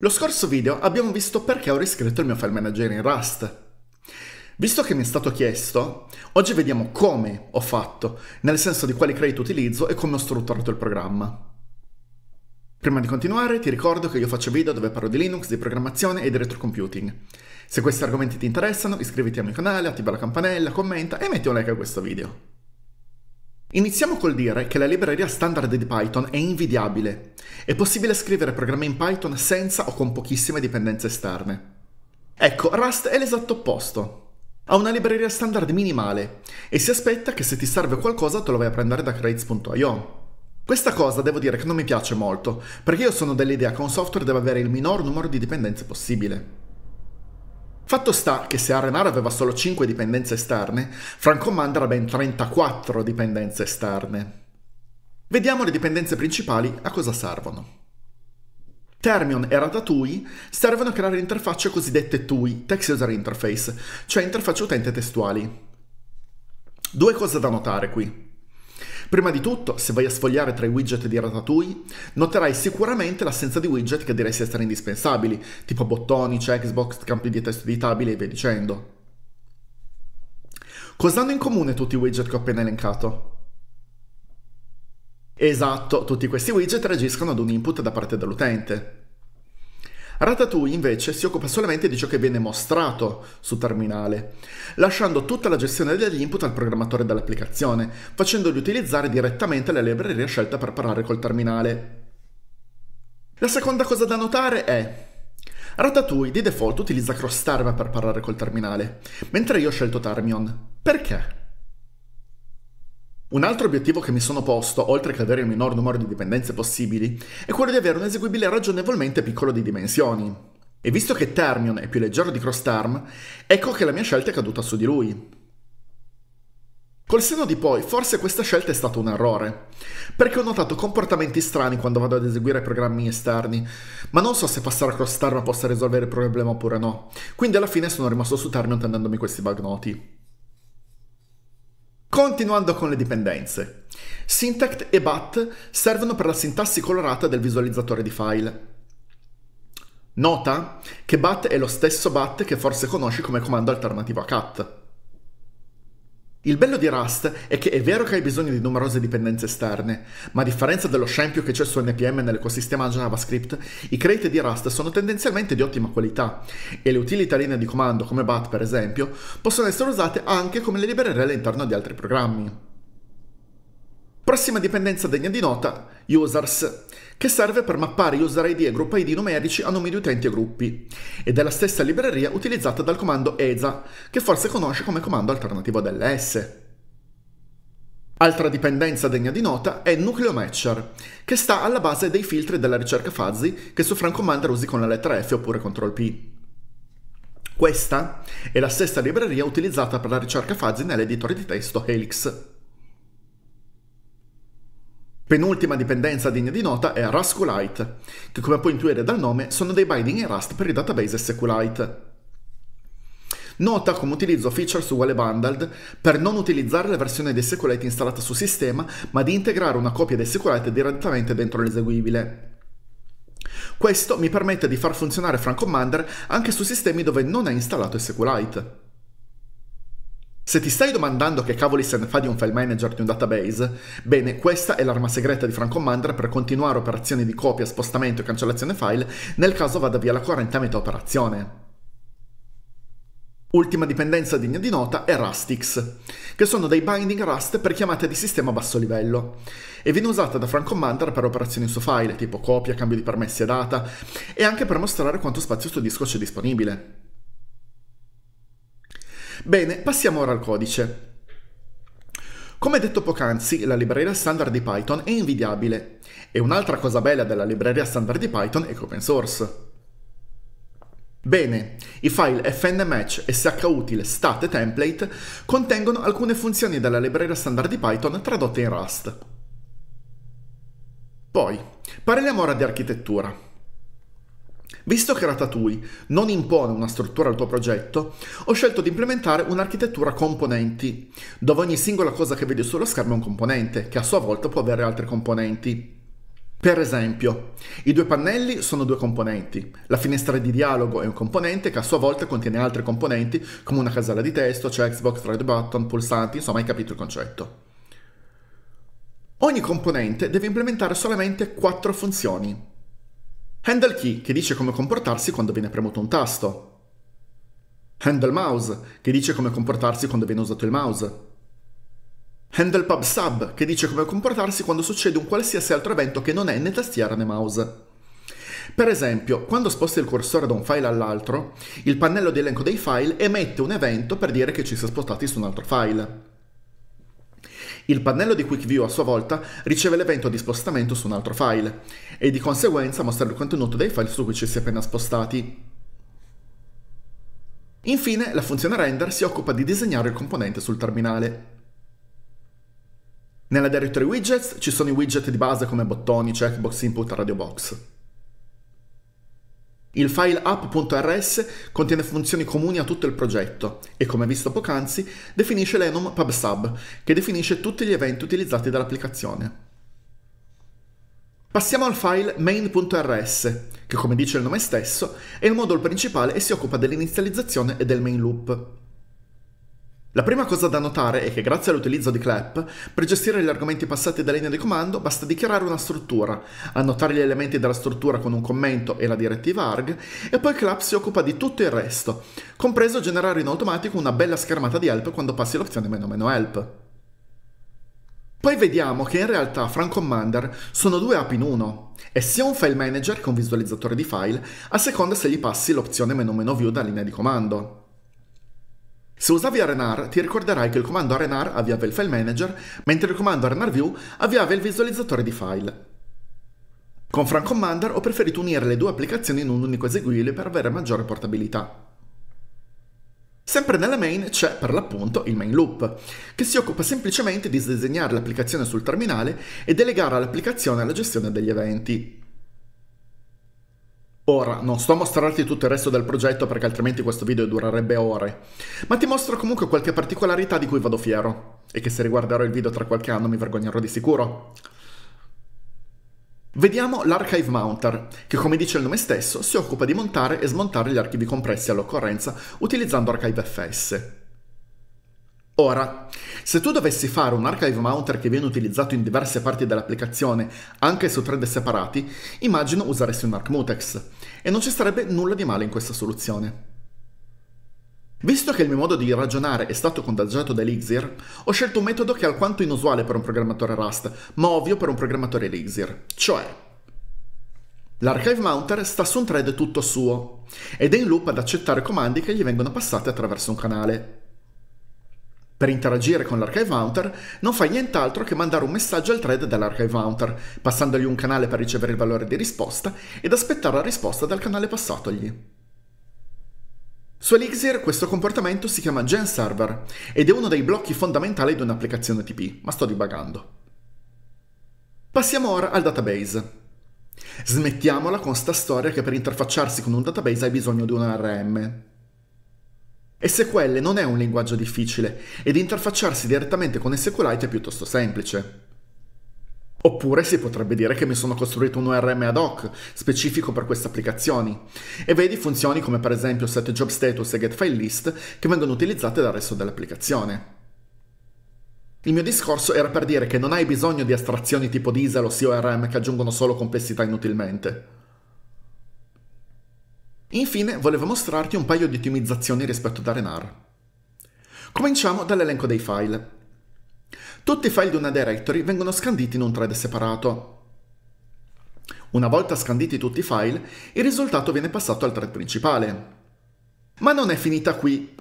Lo scorso video abbiamo visto perché ho riscritto il mio file manager in Rust. Visto che mi è stato chiesto, oggi vediamo come ho fatto, nel senso di quali crediti utilizzo e come ho strutturato il programma. Prima di continuare ti ricordo che io faccio video dove parlo di Linux, di programmazione e di retrocomputing. Se questi argomenti ti interessano iscriviti al mio canale, attiva la campanella, commenta e metti un like a questo video. Iniziamo col dire che la libreria standard di Python è invidiabile. È possibile scrivere programmi in Python senza o con pochissime dipendenze esterne. Ecco, Rust è l'esatto opposto. Ha una libreria standard minimale e si aspetta che se ti serve qualcosa te lo vai a prendere da crates.io. Questa cosa devo dire che non mi piace molto, perché io sono dell'idea che un software deve avere il minor numero di dipendenze possibile. Fatto sta che se Arenar aveva solo 5 dipendenze esterne, Francommando ha ben 34 dipendenze esterne. Vediamo le dipendenze principali a cosa servono. Termion e Ratatouille servono a creare interfacce cosiddette TUI, Text User Interface, cioè interfacce utente testuali. Due cose da notare qui. Prima di tutto, se vai a sfogliare tra i widget di Ratatouille, noterai sicuramente l'assenza di widget che diresti essere indispensabili, tipo bottoni, checkbox, cioè campi di testo editabili e via dicendo. Cosa hanno in comune tutti i widget che ho appena elencato? Esatto, tutti questi widget reagiscono ad un input da parte dell'utente. Ratatouille invece si occupa solamente di ciò che viene mostrato su terminale, lasciando tutta la gestione degli input al programmatore dell'applicazione, facendogli utilizzare direttamente la libreria scelta per parlare col terminale. La seconda cosa da notare è Ratatouille di default utilizza Crosstarva per parlare col terminale, mentre io ho scelto Termion. Perché? Un altro obiettivo che mi sono posto, oltre che avere il minor numero di dipendenze possibili, è quello di avere un eseguibile ragionevolmente piccolo di dimensioni. E visto che Termion è più leggero di Crostarm, ecco che la mia scelta è caduta su di lui. Col senno di poi, forse questa scelta è stata un errore, perché ho notato comportamenti strani quando vado ad eseguire programmi esterni, ma non so se passare a Crostarm possa risolvere il problema oppure no, quindi alla fine sono rimasto su Termion tendendomi questi bug noti. Continuando con le dipendenze. Syntact e BAT servono per la sintassi colorata del visualizzatore di file. Nota che BAT è lo stesso BAT che forse conosci come comando alternativo a CAT. Il bello di Rust è che è vero che hai bisogno di numerose dipendenze esterne, ma a differenza dello scempio che c'è su NPM nell'ecosistema JavaScript, i crate di Rust sono tendenzialmente di ottima qualità e le utilità linea di comando come BAT per esempio possono essere usate anche come le librerie all'interno di altri programmi. Prossima dipendenza degna di nota, users, che serve per mappare user ID e group ID numerici a nomi di utenti e gruppi, ed è la stessa libreria utilizzata dal comando ESA, che forse conosce come comando alternativo dell'S. Altra dipendenza degna di nota è Nucleo Matcher, che sta alla base dei filtri della ricerca fuzzy che su FrancoMander usi con la lettera F oppure CTRL P. Questa è la stessa libreria utilizzata per la ricerca fuzzy nell'editore di testo Helix. Penultima dipendenza degna di nota è Rasqlite, che come puoi intuire dal nome sono dei binding in Rust per il database SQLite. Nota come utilizzo features uguale bundled per non utilizzare la versione di SQLite installata sul sistema, ma di integrare una copia di SQLite direttamente dentro l'eseguibile. Questo mi permette di far funzionare Frank Commander anche su sistemi dove non è installato SQLite. Se ti stai domandando che cavoli se ne fa di un file manager di un database, bene, questa è l'arma segreta di FranCommander per continuare operazioni di copia, spostamento e cancellazione file nel caso vada via la corrente a metà operazione. Ultima dipendenza degna di nota è Rustix, che sono dei binding Rust per chiamate di sistema a basso livello, e viene usata da FranCommander per operazioni su file, tipo copia, cambio di permessi e data, e anche per mostrare quanto spazio su disco c'è disponibile. Bene, passiamo ora al codice. Come detto poc'anzi, la libreria standard di Python è invidiabile e un'altra cosa bella della libreria standard di Python è che è open source. Bene, i file fnmatch, shutil, stat e template contengono alcune funzioni della libreria standard di Python tradotte in Rust. Poi, parliamo ora di architettura. Visto che Ratatouille non impone una struttura al tuo progetto, ho scelto di implementare un'architettura componenti, dove ogni singola cosa che vedi sullo schermo è un componente, che a sua volta può avere altri componenti. Per esempio, i due pannelli sono due componenti, la finestra di dialogo è un componente che a sua volta contiene altri componenti come una casella di testo, checkbox, cioè red button, pulsanti, insomma hai capito il concetto. Ogni componente deve implementare solamente quattro funzioni, Handle key, che dice come comportarsi quando viene premuto un tasto. Handle mouse, che dice come comportarsi quando viene usato il mouse. Handle pub sub, che dice come comportarsi quando succede un qualsiasi altro evento che non è né tastiera né mouse. Per esempio, quando sposti il cursore da un file all'altro, il pannello di elenco dei file emette un evento per dire che ci si è spostati su un altro file. Il pannello di Quick View a sua volta riceve l'evento di spostamento su un altro file e di conseguenza mostra il contenuto dei file su cui ci si è appena spostati. Infine, la funzione render si occupa di disegnare il componente sul terminale. Nella directory widgets ci sono i widget di base come bottoni, checkbox, input, radio box. Il file app.rs contiene funzioni comuni a tutto il progetto e, come visto poc'anzi, definisce l'enum pubsub, che definisce tutti gli eventi utilizzati dall'applicazione. Passiamo al file main.rs, che come dice il nome stesso è il modulo principale e si occupa dell'inizializzazione e del main loop. La prima cosa da notare è che grazie all'utilizzo di clap, per gestire gli argomenti passati da linea di comando basta dichiarare una struttura, annotare gli elementi della struttura con un commento e la direttiva arg, e poi clap si occupa di tutto il resto, compreso generare in automatico una bella schermata di help quando passi l'opzione "-help". Poi vediamo che in realtà Frank Commander sono due app in uno, è sia un file manager che un visualizzatore di file, a seconda se gli passi l'opzione "-view da linea di comando. Se usavi Arenar, ti ricorderai che il comando Arenar avviava il file manager, mentre il comando Arenar avviava il visualizzatore di file. Con Frank Commander ho preferito unire le due applicazioni in un unico eseguibile per avere maggiore portabilità. Sempre nella main c'è per l'appunto il main loop, che si occupa semplicemente di disegnare l'applicazione sul terminale e delegare all'applicazione la gestione degli eventi. Ora, non sto a mostrarti tutto il resto del progetto perché altrimenti questo video durerebbe ore, ma ti mostro comunque qualche particolarità di cui vado fiero, e che se riguarderò il video tra qualche anno mi vergognerò di sicuro. Vediamo l'Archive Mounter, che come dice il nome stesso si occupa di montare e smontare gli archivi compressi all'occorrenza utilizzando ArchiveFS. Ora, se tu dovessi fare un archive mounter che viene utilizzato in diverse parti dell'applicazione, anche su thread separati, immagino useresti un ArcMutex, e non ci sarebbe nulla di male in questa soluzione. Visto che il mio modo di ragionare è stato contagiato da Elixir, ho scelto un metodo che è alquanto inusuale per un programmatore Rust, ma ovvio per un programmatore Elixir, cioè L'archive mounter sta su un thread tutto suo ed è in loop ad accettare comandi che gli vengono passati attraverso un canale per interagire con l'archive hunter, non fai nient'altro che mandare un messaggio al thread dell'archive hunter, passandogli un canale per ricevere il valore di risposta ed aspettare la risposta dal canale passatogli. Su Elixir questo comportamento si chiama gen server ed è uno dei blocchi fondamentali di un'applicazione TP, ma sto dibagando. Passiamo ora al database. Smettiamola con sta storia che per interfacciarsi con un database hai bisogno di un RM. SQL non è un linguaggio difficile ed interfacciarsi direttamente con SQLite è piuttosto semplice. Oppure si potrebbe dire che mi sono costruito un ORM ad hoc specifico per queste applicazioni e vedi funzioni come per esempio setJobStatus e getFileList che vengono utilizzate dal resto dell'applicazione. Il mio discorso era per dire che non hai bisogno di astrazioni tipo diesel o CORM che aggiungono solo complessità inutilmente. Infine volevo mostrarti un paio di ottimizzazioni rispetto ad Arenar. Cominciamo dall'elenco dei file. Tutti i file di una directory vengono scanditi in un thread separato. Una volta scanditi tutti i file, il risultato viene passato al thread principale. Ma non è finita qui.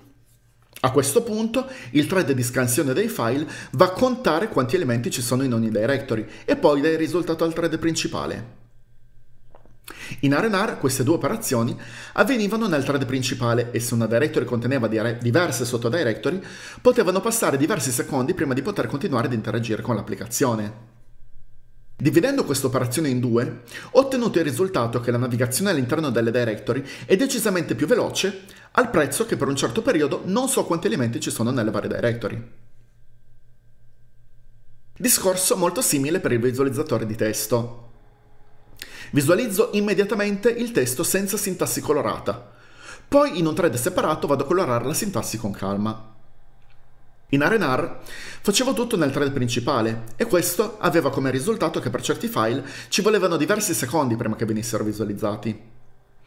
A questo punto il thread di scansione dei file va a contare quanti elementi ci sono in ogni directory e poi dà il risultato al thread principale. In Arenar queste due operazioni avvenivano nel thread principale e se una directory conteneva diverse sottodirectory potevano passare diversi secondi prima di poter continuare ad interagire con l'applicazione. Dividendo questa operazione in due, ho ottenuto il risultato che la navigazione all'interno delle directory è decisamente più veloce al prezzo che per un certo periodo non so quanti elementi ci sono nelle varie directory. Discorso molto simile per il visualizzatore di testo. Visualizzo immediatamente il testo senza sintassi colorata. Poi in un thread separato vado a colorare la sintassi con calma. In Arenar facevo tutto nel thread principale e questo aveva come risultato che per certi file ci volevano diversi secondi prima che venissero visualizzati.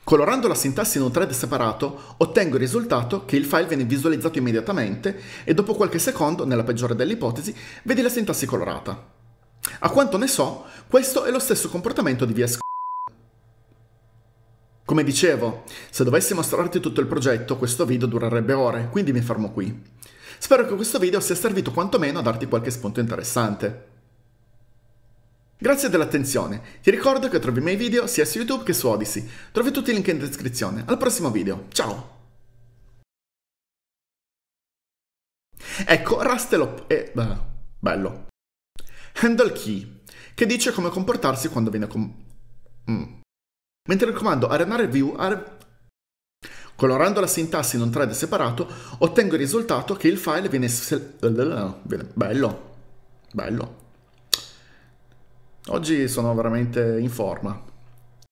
Colorando la sintassi in un thread separato ottengo il risultato che il file viene visualizzato immediatamente e dopo qualche secondo, nella peggiore delle ipotesi, vedi la sintassi colorata. A quanto ne so, questo è lo stesso comportamento di VS sc... Come dicevo, se dovessi mostrarti tutto il progetto, questo video durerebbe ore, quindi mi fermo qui. Spero che questo video sia servito quantomeno a darti qualche spunto interessante. Grazie dell'attenzione, ti ricordo che trovi i miei video sia su YouTube che su Odyssey, trovi tutti i link in descrizione, al prossimo video, ciao! Ecco, Rastelop è... Eh, bello handle key, che dice come comportarsi quando viene... Com- mm. Mentre il comando arenare view are... Colorando la sintassi in un thread separato, ottengo il risultato che il file viene... Bello. Bello. Oggi sono veramente in forma.